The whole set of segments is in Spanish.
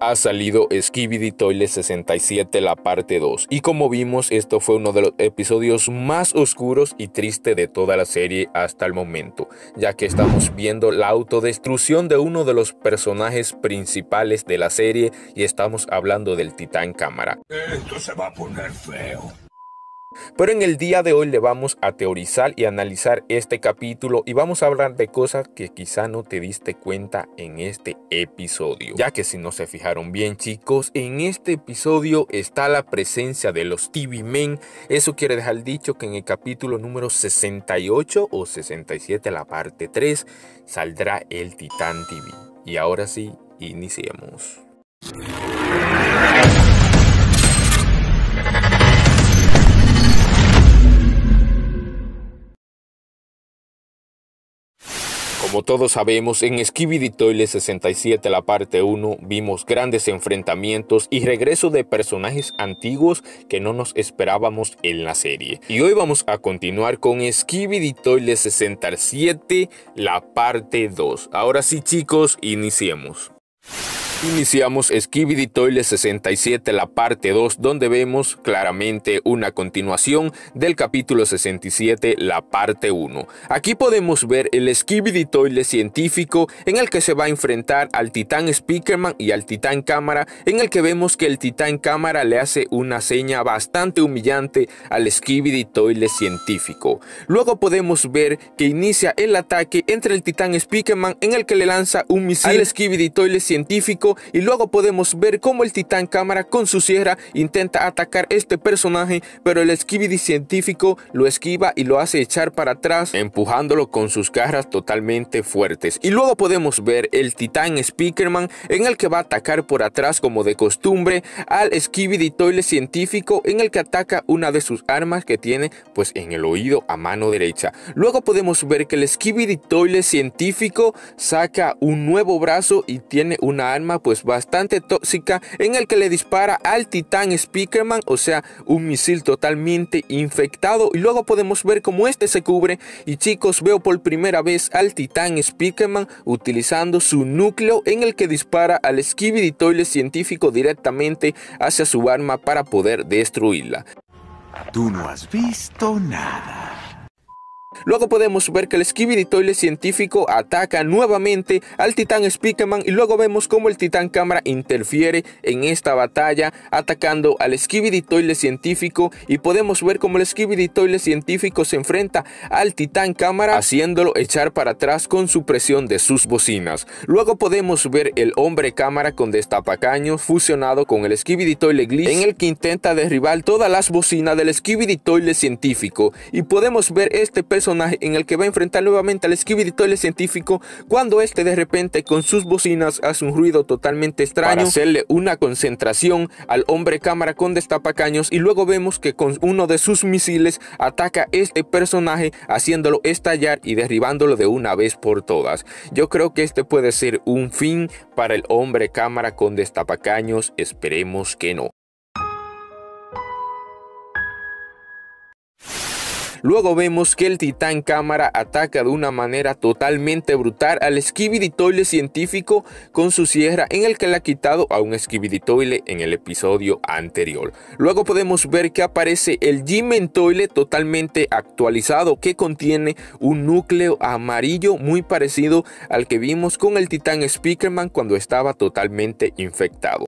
ha salido Skibidi Toilet 67 la parte 2 y como vimos esto fue uno de los episodios más oscuros y triste de toda la serie hasta el momento ya que estamos viendo la autodestrucción de uno de los personajes principales de la serie y estamos hablando del titán cámara esto se va a poner feo pero en el día de hoy le vamos a teorizar y analizar este capítulo y vamos a hablar de cosas que quizá no te diste cuenta en este episodio. Ya que si no se fijaron bien chicos, en este episodio está la presencia de los TV Men. Eso quiere dejar dicho que en el capítulo número 68 o 67, la parte 3, saldrá el Titán TV. Y ahora sí, iniciemos. Como todos sabemos, en Skibidi Toilet 67, la parte 1, vimos grandes enfrentamientos y regreso de personajes antiguos que no nos esperábamos en la serie. Y hoy vamos a continuar con Skibidi Toilet 67, la parte 2. Ahora sí chicos, iniciemos. Iniciamos Skibidi Toilet 67, la parte 2, donde vemos claramente una continuación del capítulo 67, la parte 1. Aquí podemos ver el Skibidi Toilet científico en el que se va a enfrentar al titán Speakerman y al titán Cámara, en el que vemos que el titán Cámara le hace una seña bastante humillante al Skibidi Toilet científico. Luego podemos ver que inicia el ataque entre el titán Speakerman, en el que le lanza un misil al Skibidi Toilet científico y luego podemos ver cómo el titán cámara con su sierra intenta atacar este personaje, pero el esquividi científico lo esquiva y lo hace echar para atrás, empujándolo con sus garras totalmente fuertes. Y luego podemos ver el titán Speakerman en el que va a atacar por atrás como de costumbre al esquividi toilet científico en el que ataca una de sus armas que tiene pues en el oído a mano derecha. Luego podemos ver que el esquividi toilet científico saca un nuevo brazo y tiene una arma pues bastante tóxica en el que le dispara al titán Speakerman, o sea, un misil totalmente infectado y luego podemos ver cómo este se cubre y chicos, veo por primera vez al titán Speakerman utilizando su núcleo en el que dispara al Skibidi Toilet científico directamente hacia su arma para poder destruirla. Tú no has visto nada. Luego podemos ver que el Skibidi Toilet científico ataca nuevamente al titán speakerman y luego vemos cómo el titán cámara interfiere en esta batalla atacando al Skibidi Toilet científico y podemos ver cómo el Skibidi Toilet científico se enfrenta al titán cámara haciéndolo echar para atrás con su presión de sus bocinas. Luego podemos ver el hombre cámara con destapacaños fusionado con el Skibidi Toilet Glitch en el que intenta derribar todas las bocinas del Skibidi Toilet científico y podemos ver este personaje en el que va a enfrentar nuevamente al el científico cuando este de repente con sus bocinas hace un ruido totalmente extraño para hacerle una concentración al hombre cámara con destapacaños y luego vemos que con uno de sus misiles ataca este personaje haciéndolo estallar y derribándolo de una vez por todas. Yo creo que este puede ser un fin para el hombre cámara con destapacaños, esperemos que no. Luego vemos que el titán cámara ataca de una manera totalmente brutal al Esquividitoile científico con su sierra en el que le ha quitado a un Esquividitoile en el episodio anterior. Luego podemos ver que aparece el Jimentoile totalmente actualizado que contiene un núcleo amarillo muy parecido al que vimos con el titán Speakerman cuando estaba totalmente infectado.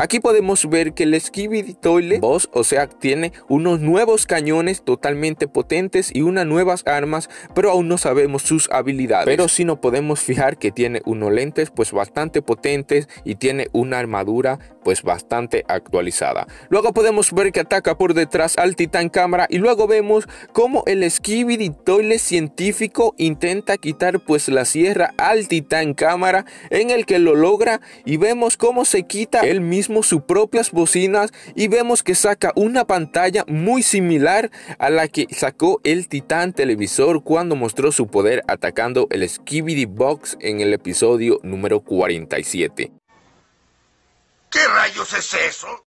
Aquí podemos ver que el Skibidi Toilet Boss, o sea, tiene unos nuevos cañones totalmente potentes y unas nuevas armas, pero aún no sabemos sus habilidades. Pero sí no podemos fijar que tiene unos lentes pues bastante potentes y tiene una armadura pues bastante actualizada. Luego podemos ver que ataca por detrás al Titán Cámara y luego vemos cómo el Skibidi Toilet científico intenta quitar pues la sierra al Titán Cámara en el que lo logra y vemos cómo se quita el mismo sus propias bocinas y vemos que saca una pantalla muy similar a la que sacó el Titán Televisor cuando mostró su poder atacando el Skibidi Box en el episodio número 47. ¿Qué rayos es eso?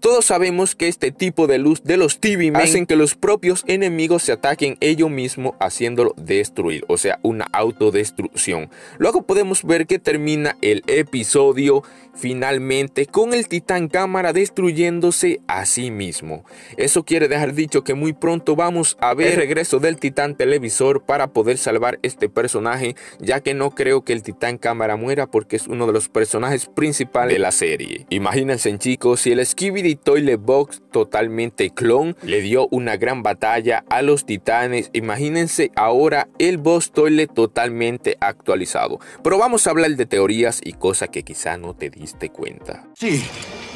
Todos sabemos que este tipo de luz de los TV hacen que los propios enemigos se ataquen ellos mismos haciéndolo destruir, o sea, una autodestrucción. Luego podemos ver que termina el episodio finalmente con el titán cámara destruyéndose a sí mismo. Eso quiere dejar dicho que muy pronto vamos a ver el regreso del titán televisor para poder salvar este personaje, ya que no creo que el titán cámara muera porque es uno de los personajes principales de la serie. Imagínense chicos si el Skibidi Toilet Box, totalmente clon, le dio una gran batalla a los titanes. Imagínense ahora el boss toilet totalmente actualizado. Pero vamos a hablar de teorías y cosas que quizá no te diste cuenta. Sí,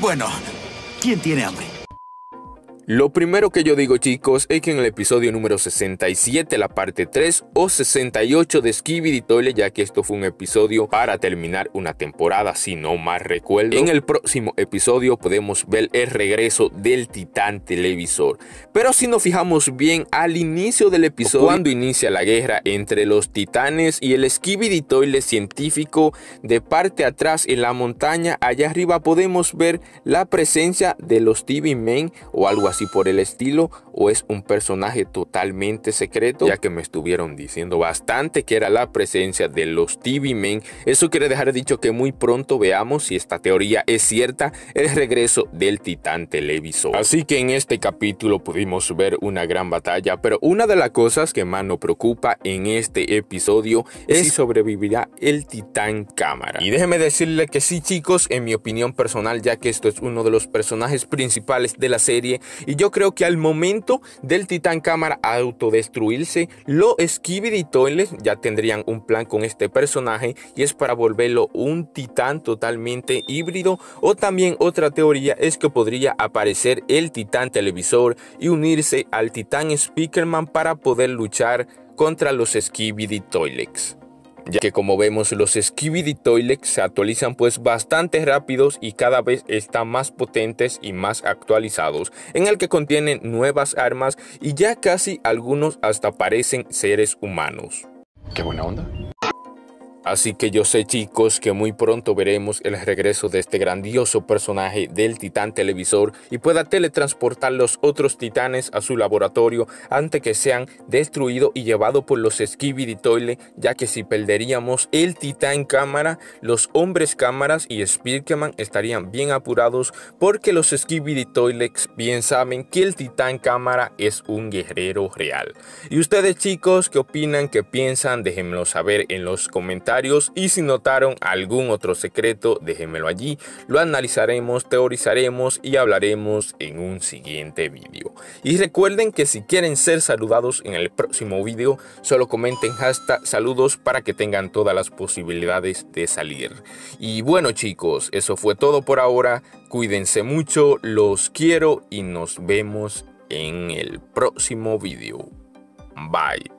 bueno, ¿quién tiene hambre? Lo primero que yo digo chicos es que en el episodio número 67, la parte 3 o 68 de Skibidi toilet ya que esto fue un episodio para terminar una temporada, si no mal recuerdo. En el próximo episodio podemos ver el regreso del titán televisor. Pero si nos fijamos bien al inicio del episodio, cuando inicia la guerra entre los titanes y el Skibidi toilet científico de parte atrás en la montaña, allá arriba podemos ver la presencia de los TV Men o algo así si por el estilo, o es un personaje totalmente secreto, ya que me estuvieron diciendo bastante que era la presencia de los TV Men. Eso quiere dejar dicho que muy pronto veamos si esta teoría es cierta, el regreso del titán televisor. Así que en este capítulo pudimos ver una gran batalla, pero una de las cosas que más nos preocupa en este episodio es si sobrevivirá el titán cámara. Y déjeme decirle que sí chicos, en mi opinión personal, ya que esto es uno de los personajes principales de la serie y yo creo que al momento del Titán Cámara autodestruirse, lo Skibidi ya tendrían un plan con este personaje y es para volverlo un Titán totalmente híbrido. O también otra teoría es que podría aparecer el Titán Televisor y unirse al Titán Speakerman para poder luchar contra los Skibidi Toilets ya que como vemos los Skibidi Toilex se actualizan pues bastante rápidos y cada vez están más potentes y más actualizados, en el que contienen nuevas armas y ya casi algunos hasta parecen seres humanos. Qué buena onda. Así que yo sé chicos que muy pronto veremos el regreso de este grandioso personaje del titán televisor y pueda teletransportar los otros titanes a su laboratorio antes que sean destruidos y llevados por los Skibidi Toile ya que si perderíamos el titán cámara, los hombres cámaras y Spearman estarían bien apurados porque los Skibidi Toilex bien saben que el titán cámara es un guerrero real. Y ustedes chicos, ¿qué opinan? ¿Qué piensan? Déjenmelo saber en los comentarios y si notaron algún otro secreto, déjenmelo allí. Lo analizaremos, teorizaremos y hablaremos en un siguiente vídeo. Y recuerden que si quieren ser saludados en el próximo vídeo, solo comenten hasta saludos para que tengan todas las posibilidades de salir. Y bueno chicos, eso fue todo por ahora. Cuídense mucho, los quiero y nos vemos en el próximo vídeo. Bye.